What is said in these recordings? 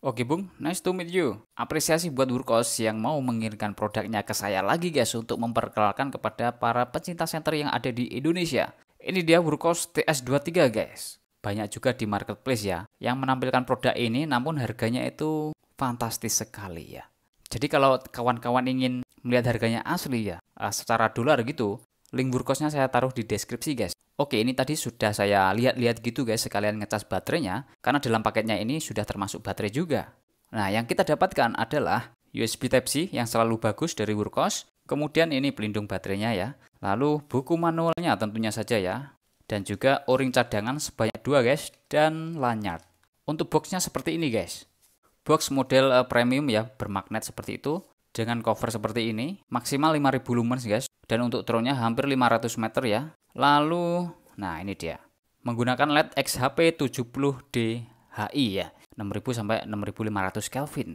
Oke Bung, nice to meet you. Apresiasi buat Burkos yang mau mengirimkan produknya ke saya lagi guys untuk memperkenalkan kepada para pecinta center yang ada di Indonesia. Ini dia Burkos TS23 guys. Banyak juga di marketplace ya yang menampilkan produk ini namun harganya itu fantastis sekali ya. Jadi kalau kawan-kawan ingin melihat harganya asli ya eh, secara dolar gitu, Link Burkosnya saya taruh di deskripsi guys. Oke, ini tadi sudah saya lihat-lihat gitu guys sekalian ngecas baterainya karena dalam paketnya ini sudah termasuk baterai juga. Nah, yang kita dapatkan adalah USB Type-C yang selalu bagus dari Workos. kemudian ini pelindung baterainya ya, lalu buku manualnya tentunya saja ya, dan juga o-ring cadangan sebanyak dua guys, dan lanyard. Untuk boxnya seperti ini guys, box model eh, premium ya, bermagnet seperti itu, dengan cover seperti ini, maksimal 5000 lumens guys, dan untuk drone-nya hampir 500 meter ya. Lalu, nah ini dia. Menggunakan LED XHP 70D HI ya, 6000 sampai 6500 Kelvin.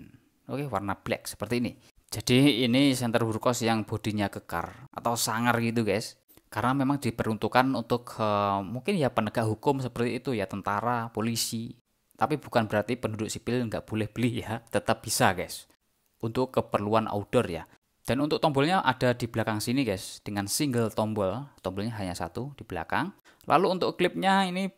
Oke, warna black seperti ini. Jadi ini center burkos yang bodinya kekar atau sangar gitu guys. Karena memang diperuntukkan untuk uh, mungkin ya penegak hukum seperti itu ya, tentara, polisi. Tapi bukan berarti penduduk sipil nggak boleh beli ya, tetap bisa guys. Untuk keperluan outdoor ya. Dan untuk tombolnya ada di belakang sini guys, dengan single tombol, tombolnya hanya satu di belakang. Lalu untuk klipnya ini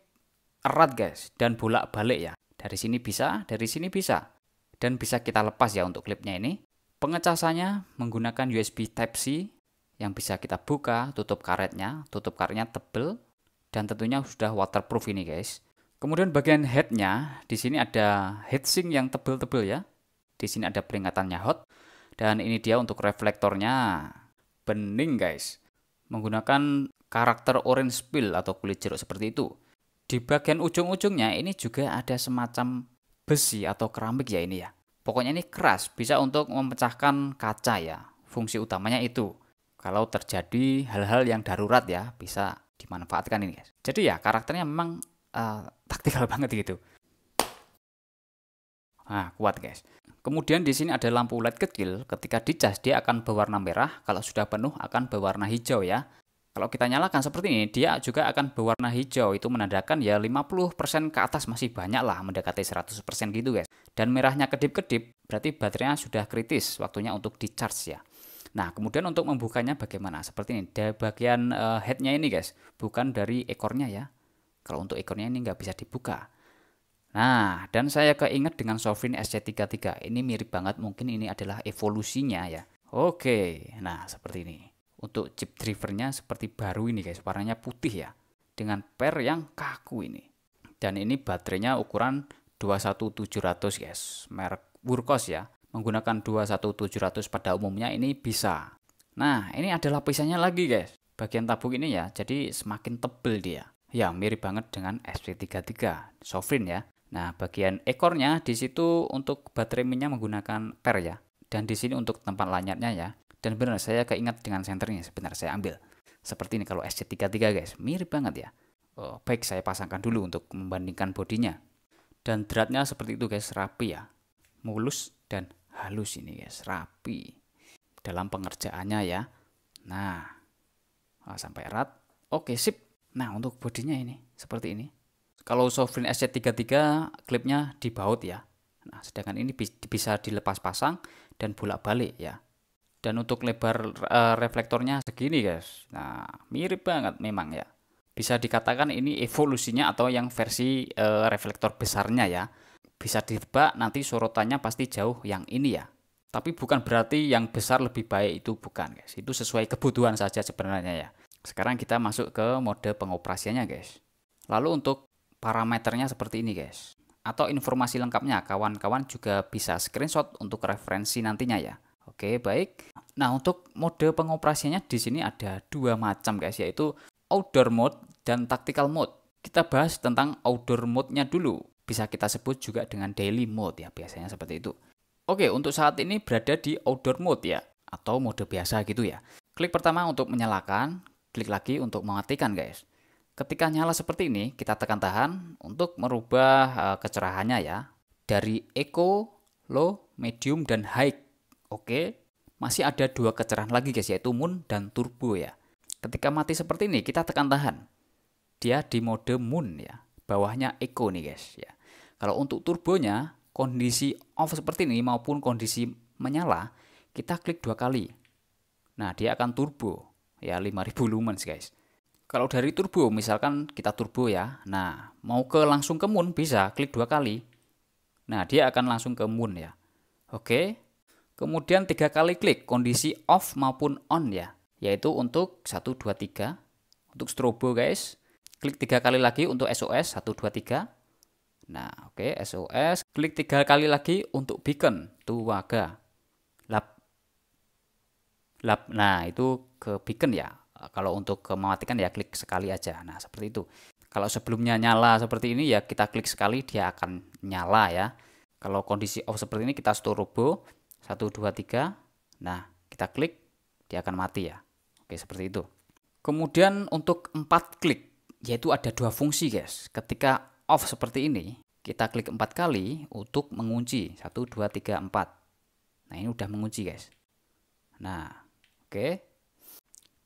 erat guys, dan bolak-balik ya. Dari sini bisa, dari sini bisa. Dan bisa kita lepas ya untuk klipnya ini. Pengecasannya menggunakan USB Type-C yang bisa kita buka, tutup karetnya, tutup karetnya tebel, dan tentunya sudah waterproof ini guys. Kemudian bagian headnya, di sini ada heatsink yang tebel-tebel ya. Di sini ada peringatannya hot. Dan ini dia untuk reflektornya. Bening guys. Menggunakan karakter orange peel atau kulit jeruk seperti itu. Di bagian ujung-ujungnya ini juga ada semacam besi atau keramik ya ini ya. Pokoknya ini keras, bisa untuk memecahkan kaca ya. Fungsi utamanya itu. Kalau terjadi hal-hal yang darurat ya, bisa dimanfaatkan ini guys. Jadi ya karakternya memang uh, taktikal banget gitu. Nah, kuat guys. Kemudian di sini ada lampu LED kecil, ketika dicas dia akan berwarna merah, kalau sudah penuh akan berwarna hijau ya. Kalau kita nyalakan seperti ini, dia juga akan berwarna hijau. Itu menandakan ya 50% ke atas masih banyak lah, mendekati 100% gitu guys. Dan merahnya kedip-kedip, berarti baterainya sudah kritis, waktunya untuk di charge ya. Nah, kemudian untuk membukanya bagaimana? Seperti ini, dari bagian eh, headnya ini guys, bukan dari ekornya ya. Kalau untuk ekornya ini nggak bisa dibuka. Nah, dan saya keinget dengan Sovereign SC33. Ini mirip banget, mungkin ini adalah evolusinya ya. Oke, nah seperti ini. Untuk chip drivernya seperti baru ini guys, warnanya putih ya. Dengan per yang kaku ini. Dan ini baterainya ukuran 21700 guys, merek Wurkos ya. Menggunakan 21700 pada umumnya ini bisa. Nah, ini ada lapisannya lagi guys. Bagian tabung ini ya, jadi semakin tebel dia. Ya, mirip banget dengan SP33, Sovereign ya. Nah, bagian ekornya di situ untuk baterai minyak menggunakan per ya. Dan di sini untuk tempat lanyarnya ya. Dan benar saya keingat dengan senternya sebenarnya saya ambil. Seperti ini kalau SC33 guys, mirip banget ya. Oh, baik saya pasangkan dulu untuk membandingkan bodinya. Dan dratnya seperti itu guys, rapi ya. Mulus dan halus ini guys, rapi. Dalam pengerjaannya ya. Nah, oh, sampai erat. Oke, sip. Nah, untuk bodinya ini seperti ini kalau Sovereign SC33 klipnya dibaut ya. Nah, sedangkan ini bisa dilepas pasang dan bolak-balik ya. Dan untuk lebar uh, reflektornya segini guys. Nah, mirip banget memang ya. Bisa dikatakan ini evolusinya atau yang versi uh, reflektor besarnya ya. Bisa ditebak nanti sorotannya pasti jauh yang ini ya. Tapi bukan berarti yang besar lebih baik itu bukan guys. Itu sesuai kebutuhan saja sebenarnya ya. Sekarang kita masuk ke mode pengoperasiannya guys. Lalu untuk parameternya seperti ini guys. Atau informasi lengkapnya kawan-kawan juga bisa screenshot untuk referensi nantinya ya. Oke, baik. Nah, untuk mode pengoperasiannya di sini ada dua macam guys, yaitu outdoor mode dan tactical mode. Kita bahas tentang outdoor mode-nya dulu. Bisa kita sebut juga dengan daily mode ya, biasanya seperti itu. Oke, untuk saat ini berada di outdoor mode ya, atau mode biasa gitu ya. Klik pertama untuk menyalakan, klik lagi untuk mematikan guys. Ketika nyala seperti ini, kita tekan tahan untuk merubah eh, kecerahannya ya. Dari eco, low, medium, dan high. Oke, masih ada dua kecerahan lagi guys, yaitu moon dan turbo ya. Ketika mati seperti ini, kita tekan tahan. Dia di mode moon ya. Bawahnya eco nih guys ya. Kalau untuk turbonya, kondisi off seperti ini maupun kondisi menyala, kita klik dua kali. Nah, dia akan turbo ya 5000 lumens guys. Kalau dari turbo, misalkan kita turbo ya. Nah, mau ke langsung ke moon bisa, klik dua kali. Nah, dia akan langsung ke moon ya. Oke. Kemudian tiga kali klik kondisi off maupun on ya. Yaitu untuk 1, 2, 3. Untuk strobo guys. Klik tiga kali lagi untuk SOS 1, 2, 3. Nah, oke okay, SOS. Klik tiga kali lagi untuk beacon tuaga. Lap. Lap. Nah, itu ke beacon ya. Eh, kalau untuk mematikan ya klik sekali aja. Nah, seperti itu. Kalau sebelumnya nyala seperti ini ya kita klik sekali dia akan nyala ya. Kalau kondisi off seperti ini kita store robo 1 2 3. Nah, kita klik dia akan mati ya. Oke, seperti itu. Kemudian untuk 4 klik yaitu ada dua fungsi guys. Ketika off seperti ini, kita klik empat kali untuk mengunci. satu dua tiga empat Nah, ini udah mengunci guys. Nah, oke. Okay.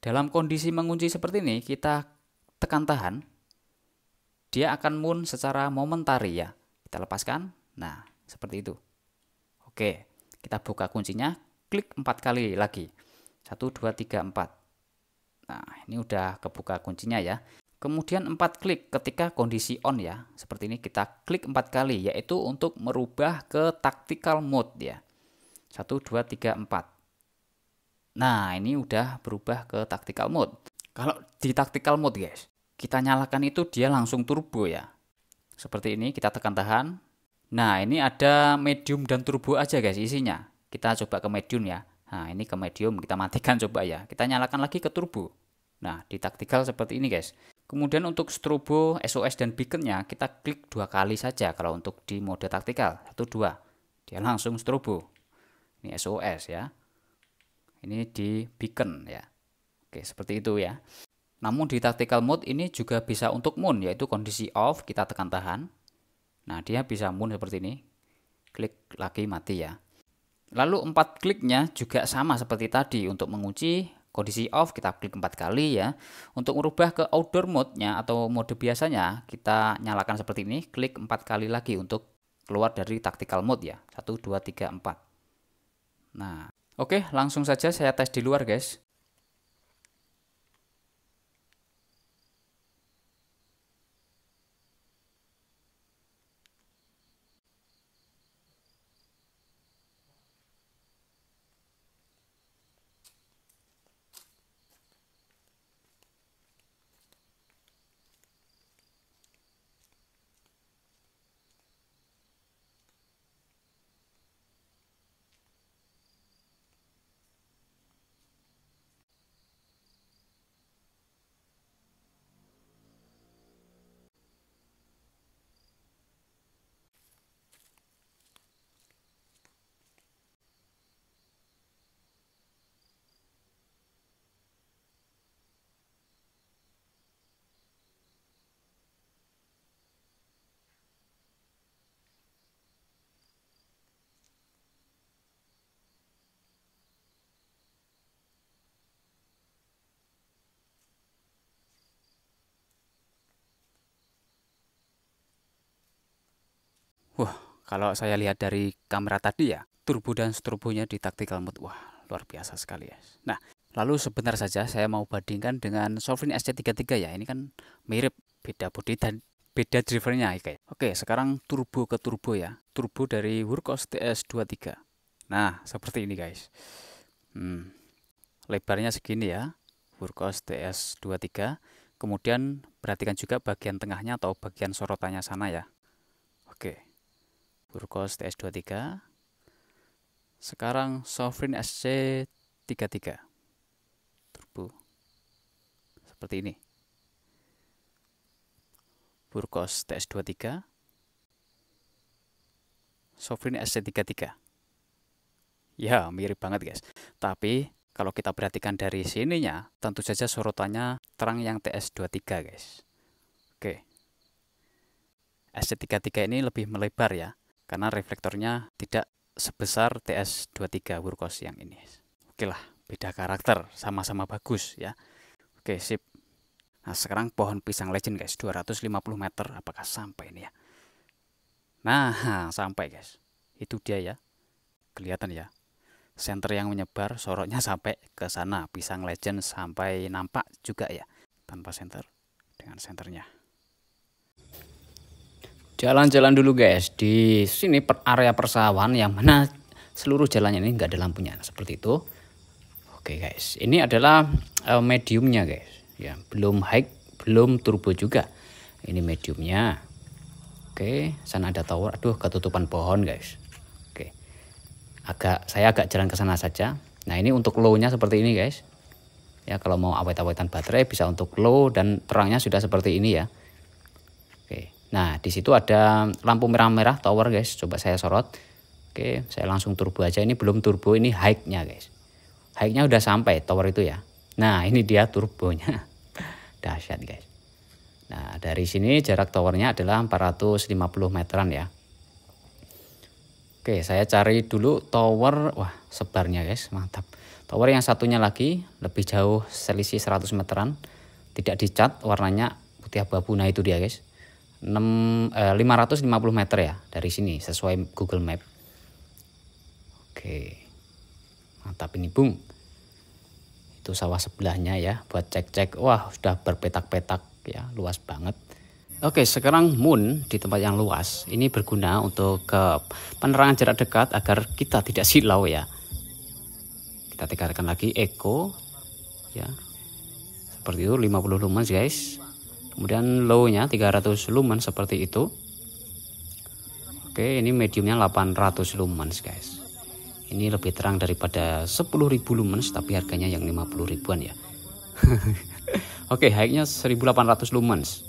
Dalam kondisi mengunci seperti ini, kita tekan tahan, dia akan moon secara momentari ya. Kita lepaskan, nah seperti itu. Oke, kita buka kuncinya, klik empat kali lagi. satu dua tiga empat Nah, ini udah kebuka kuncinya ya. Kemudian empat klik ketika kondisi on ya. Seperti ini kita klik empat kali yaitu untuk merubah ke tactical mode ya. satu dua tiga empat Nah, ini udah berubah ke tactical mode. Kalau di tactical mode, guys, kita nyalakan itu dia langsung turbo ya. Seperti ini, kita tekan tahan. Nah, ini ada medium dan turbo aja guys isinya. Kita coba ke medium ya. Nah, ini ke medium, kita matikan coba ya. Kita nyalakan lagi ke turbo. Nah, di tactical seperti ini guys. Kemudian untuk strobo, SOS, dan beaconnya kita klik dua kali saja kalau untuk di mode tactical. Satu, dua. Dia langsung strobo. Ini SOS ya. Ini di beacon ya. Oke, seperti itu ya. Namun di tactical mode ini juga bisa untuk moon yaitu kondisi off kita tekan tahan. Nah, dia bisa moon seperti ini. Klik lagi mati ya. Lalu empat kliknya juga sama seperti tadi untuk mengunci kondisi off kita klik empat kali ya. Untuk merubah ke outdoor mode-nya atau mode biasanya kita nyalakan seperti ini, klik empat kali lagi untuk keluar dari tactical mode ya. Satu dua tiga empat. Nah, Oke, langsung saja saya tes di luar guys. Wah, kalau saya lihat dari kamera tadi ya, turbo dan strobonya di tactical mode. Wah, luar biasa sekali ya. Nah, lalu sebentar saja saya mau bandingkan dengan Sovereign SC33 ya. Ini kan mirip, beda bodi dan beda drivernya ya kayak. Oke, sekarang turbo ke turbo ya. Turbo dari Workhorse TS23. Nah, seperti ini guys. Hmm, lebarnya segini ya. Workhorse TS23. Kemudian perhatikan juga bagian tengahnya atau bagian sorotannya sana ya. Oke. Burkos TS23 sekarang Sovereign SC33 turbo seperti ini Burkos TS23 Sovereign SC33 ya mirip banget guys tapi kalau kita perhatikan dari sininya tentu saja sorotannya terang yang TS23 guys oke SC33 ini lebih melebar ya karena reflektornya tidak sebesar TS23 Wurkos yang ini. Oke lah, beda karakter, sama-sama bagus ya. Oke, sip. Nah, sekarang pohon pisang legend guys, 250 meter, apakah sampai ini ya? Nah, sampai guys. Itu dia ya. Kelihatan ya. Senter yang menyebar, sorotnya sampai ke sana. Pisang legend sampai nampak juga ya. Tanpa senter, dengan senternya. Jalan-jalan dulu guys di sini per area persawahan yang mana seluruh jalannya ini enggak ada lampunya seperti itu. Oke guys, ini adalah uh, mediumnya guys. Ya, belum high, belum turbo juga. Ini mediumnya. Oke, sana ada tower. Aduh, ketutupan pohon guys. Oke. Agak saya agak jalan ke sana saja. Nah, ini untuk low-nya seperti ini guys. Ya, kalau mau awet-awetan baterai bisa untuk low dan terangnya sudah seperti ini ya. Nah, di situ ada lampu merah-merah tower, guys. Coba saya sorot. Oke, saya langsung turbo aja. Ini belum turbo, ini high-nya, guys. High-nya udah sampai tower itu ya. Nah, ini dia turbonya. Dahsyat, guys. Nah, dari sini jarak towernya adalah 450 meteran ya. Oke, saya cari dulu tower. Wah, sebarnya guys, mantap. Tower yang satunya lagi, lebih jauh selisih 100 meteran. Tidak dicat, warnanya putih abu-abu. Nah, itu dia guys. 6, eh, 550 meter ya dari sini sesuai Google Map. Oke, mantap ini bung. Itu sawah sebelahnya ya buat cek-cek. Wah sudah berpetak-petak ya luas banget. Oke sekarang moon di tempat yang luas ini berguna untuk ke penerangan jarak dekat agar kita tidak silau ya. Kita tegarkan lagi eco ya seperti itu 50 lumens guys kemudian low-nya 300 lumen seperti itu Oke ini mediumnya 800 lumens guys ini lebih terang daripada 10.000 lumens tapi harganya yang 50 ribuan ya Oke high-nya 1800 lumens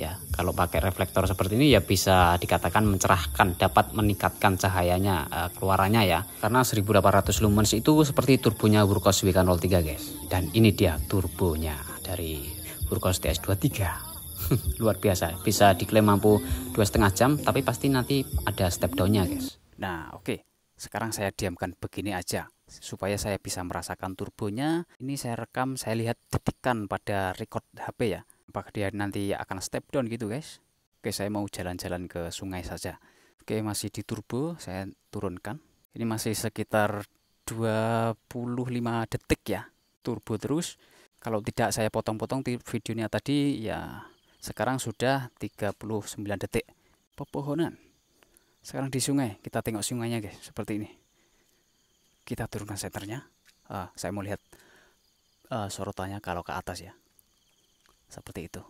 ya kalau pakai reflektor seperti ini ya bisa dikatakan mencerahkan dapat meningkatkan cahayanya uh, keluarannya ya karena 1800 lumens itu seperti turbonya Burkos WK03 guys dan ini dia turbonya dari Urkolos TS23 luar biasa bisa diklaim mampu dua setengah jam tapi pasti nanti ada step downnya guys nah oke okay. sekarang saya diamkan begini aja supaya saya bisa merasakan turbonya ini saya rekam saya lihat detikan pada record HP ya apakah dia nanti akan step down gitu guys oke saya mau jalan-jalan ke sungai saja oke masih di turbo saya turunkan ini masih sekitar 25 detik ya turbo terus kalau tidak saya potong-potong videonya tadi ya sekarang sudah 39 detik pepohonan sekarang di sungai kita tengok sungainya guys seperti ini kita turunkan senternya uh, saya mau lihat uh, sorotannya kalau ke atas ya seperti itu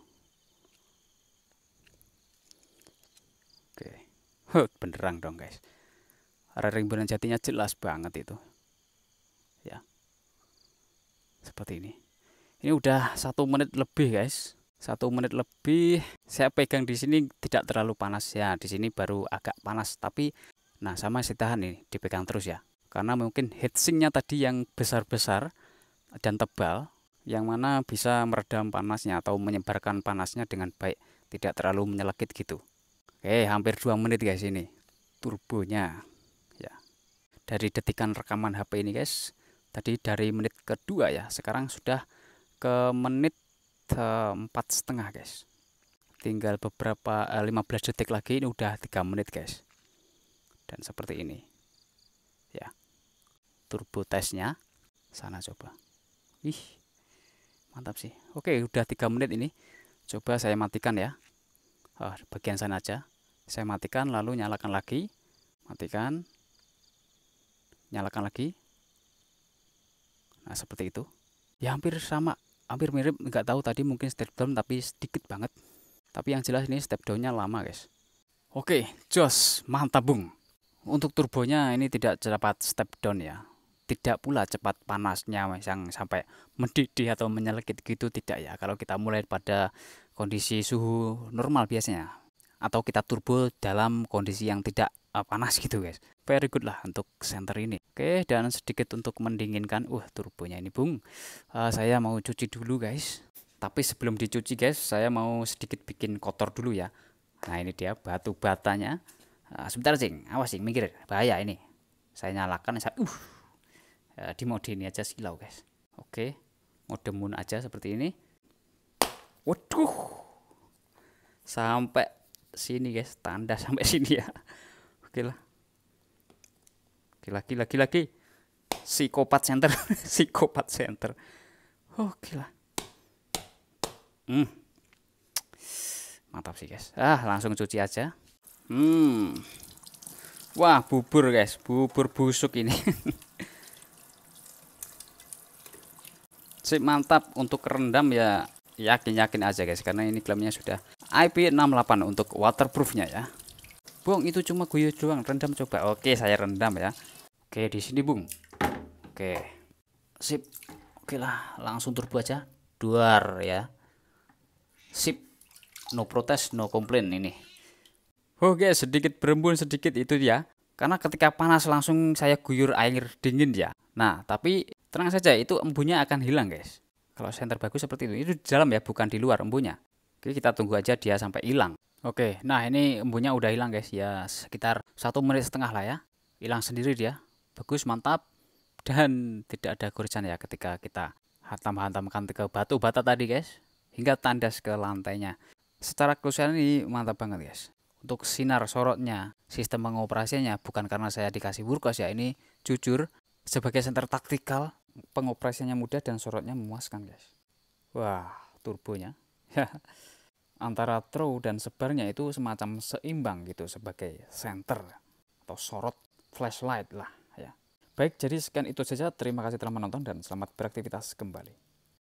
oke okay. benderang dong guys raring bulan jatinya jelas banget itu ya seperti ini ini udah satu menit lebih guys. Satu menit lebih. Saya pegang di sini tidak terlalu panas ya. Di sini baru agak panas tapi nah sama saya tahan nih dipegang terus ya. Karena mungkin heatsinknya tadi yang besar-besar dan tebal yang mana bisa meredam panasnya atau menyebarkan panasnya dengan baik tidak terlalu menyelekit gitu Oke hampir dua menit guys ini turbonya ya dari detikan rekaman HP ini guys tadi dari menit kedua ya sekarang sudah ke menit eh, empat setengah guys tinggal beberapa uh, eh, 15 detik lagi ini udah tiga menit guys dan seperti ini ya turbo testnya sana coba ih mantap sih oke udah tiga menit ini coba saya matikan ya oh, bagian sana aja saya matikan lalu nyalakan lagi matikan nyalakan lagi nah seperti itu ya hampir sama hampir mirip nggak tahu tadi mungkin step down tapi sedikit banget tapi yang jelas ini step downnya lama guys oke jos mantap bung untuk turbonya ini tidak cepat step down ya tidak pula cepat panasnya yang sampai mendidih atau menyelekit gitu tidak ya kalau kita mulai pada kondisi suhu normal biasanya atau kita turbo dalam kondisi yang tidak eh, panas gitu guys very good lah untuk center ini oke dan sedikit untuk mendinginkan uh turbonya ini bung uh, saya mau cuci dulu guys tapi sebelum dicuci guys saya mau sedikit bikin kotor dulu ya nah ini dia batu batanya uh, sebentar sing awas sing mikir bahaya ini saya nyalakan saya uh, uh di mode ini aja silau guys oke mode moon aja seperti ini waduh sampai sini guys tanda sampai sini ya oke lah lagi lagi lagi psikopat center psikopat center oh gila hmm. mantap sih guys ah langsung cuci aja hmm wah bubur guys bubur busuk ini sip mantap untuk rendam ya yakin-yakin aja guys karena ini klaimnya sudah IP68 untuk waterproofnya ya Bung, itu cuma guyur doang, rendam coba. Oke, saya rendam ya. Oke, di sini, Bung. Oke. Sip. Oke lah, langsung turbo aja. Duar ya. Sip. No protes, no komplain ini. Oke, sedikit berembun sedikit itu ya. Karena ketika panas langsung saya guyur air dingin ya. Nah, tapi tenang saja itu embunnya akan hilang, guys. Kalau senter bagus seperti itu, itu di dalam ya, bukan di luar embunnya. Oke, kita tunggu aja dia sampai hilang. Oke, nah ini embunnya udah hilang guys ya sekitar satu menit setengah lah ya. Hilang sendiri dia. Bagus, mantap. Dan tidak ada goresan ya ketika kita hantam-hantamkan ke batu bata tadi guys. Hingga tandas ke lantainya. Secara keseluruhan ini mantap banget guys. Untuk sinar sorotnya, sistem pengoperasiannya bukan karena saya dikasih burkos ya. Ini jujur sebagai senter taktikal pengoperasiannya mudah dan sorotnya memuaskan guys. Wah, turbonya. antara throw dan sebarnya itu semacam seimbang gitu sebagai center atau sorot flashlight lah ya. Baik, jadi sekian itu saja. Terima kasih telah menonton dan selamat beraktivitas kembali.